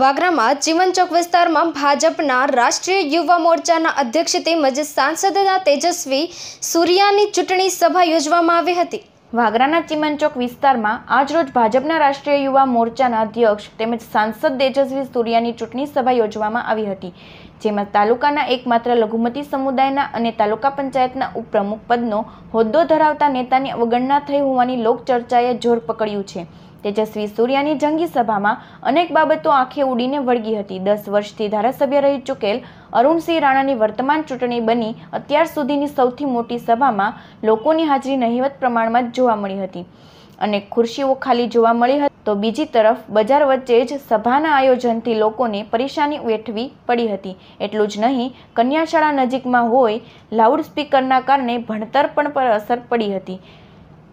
વાગરામાં જીવનચોક વિસ્તારમાં ભાજપના રાષ્ટ્રીય યુવા મોરચાના અધ્યક્ષ તેમજ સાંસદના તેજસ્વી સૂર્યાની ચૂંટણી સભા યોજવામાં આવી હતી વાગરાના ચીમનચોક વિસ્તારમાં આજરોજ ભાજપના રાષ્ટ્રીય યુવા મોરચાના અધ્યક્ષ તેમજ સાંસદ તેજસ્વી સૂર્યાની ચૂંટણી સભા યોજવામાં આવી હતી જેમાં તાલુકાના એકમાત્ર લઘુમતી સમુદાયના અને તાલુકા પંચાયતના ઉપપ્રમુખ પદનો હોદ્દો ધરાવતા નેતાની અવગણના થઈ હોવાની લોકચર્ચાએ જોર પકડ્યું છે તેજસ્વી સૂર્યાની જંગી સભામાં અનેક બાબતો આંખે ઉડીને વળગી હતી દસ વર્ષથી ધારાસભ્ય રહી ચૂકેલ અરુણસિંહ રાણાની વર્તમાન ચૂંટણી બની અત્યાર સુધીની સૌથી મોટી સભામાં લોકોની હાજરી નહિવત પ્રમાણમાં જોવા મળી હતી અને ખુરશીઓ ખાલી જોવા મળી હતી તો બીજી તરફ બજાર વચ્ચે જ સભાના આયોજનથી લોકોને પરેશાની વેઠવી પડી હતી એટલું જ નહીં કન્યાશાળા નજીકમાં હોય લાઉડ સ્પીકરના કારણે ભણતર પણ પર અસર પડી હતી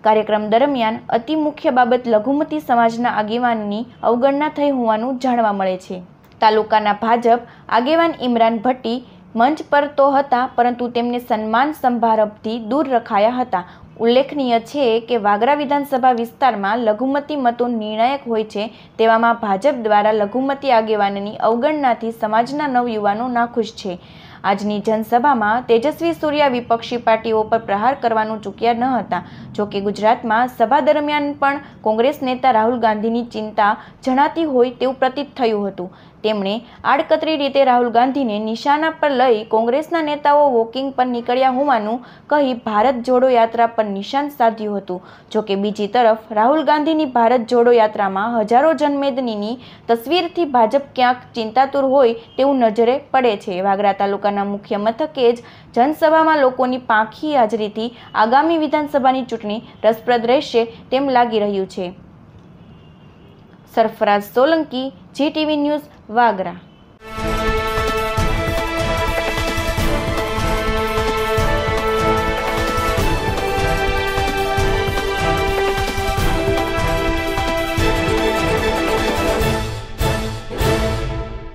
કાર્યક્રમ દરમિયાન અતિ મુખ્ય બાબત લઘુમતી સમાજના આગેવાનની અવગણના થઈ હોવાનું જાણવા મળે છે તાલુકાના ભાજપ આગેવાન ઇમરાન ભટ્ટી મંચ પર તો હતા પરંતુ તેમને સન્માન સંભારંભથી દૂર રખાયા હતા ઉલ્લેખનીય છે કે વાગરા વિધાનસભા વિસ્તારમાં લઘુમતી મતો નિર્ણાયક હોય છે તેવામાં ભાજપ દ્વારા લઘુમતી આગેવાનની અવગણનાથી સમાજના નવયુવાનો નાખુશ છે આજની જનસભામાં તેજસ્વી સૂર્યા વિપક્ષી પાર્ટીઓ પર પ્રહાર કરવાનું ચૂક્યા ન હતા જોકે ગુજરાતમાં સભા દરમિયાન પણ કોંગ્રેસ નેતા રાહુલ ગાંધીની ચિંતા જણાતી હોય તેવું પ્રતીત થયું હતું તેમણે આડકતરી રીતે રાહુલ ગાંધીને નિશાના પર લઈ કોંગ્રેસના નેતાઓ વોકિંગ પર નીકળ્યા હોવાનું કહી ભારત જોડો યાત્રા પર નિશાન સાધ્યું હતું જોકે બીજી તરફ રાહુલ ગાંધીની ભારત જોડો યાત્રામાં હજારો જનમેદનીની તસવીરથી ભાજપ ક્યાંક ચિંતાતુર હોય તેવું નજરે પડે છે વાગરા તાલુકાના જિલ્લાના મુખ્ય મથકે જ જનસભામાં લોકોની પાંખી હાજરીથી આગામી વિધાનસભાની ચૂંટણી રસપ્રદ રહેશે તેમ લાગી રહ્યું છે સરફરાજ સોલંકી જીટીવી ન્યૂઝ વાગરા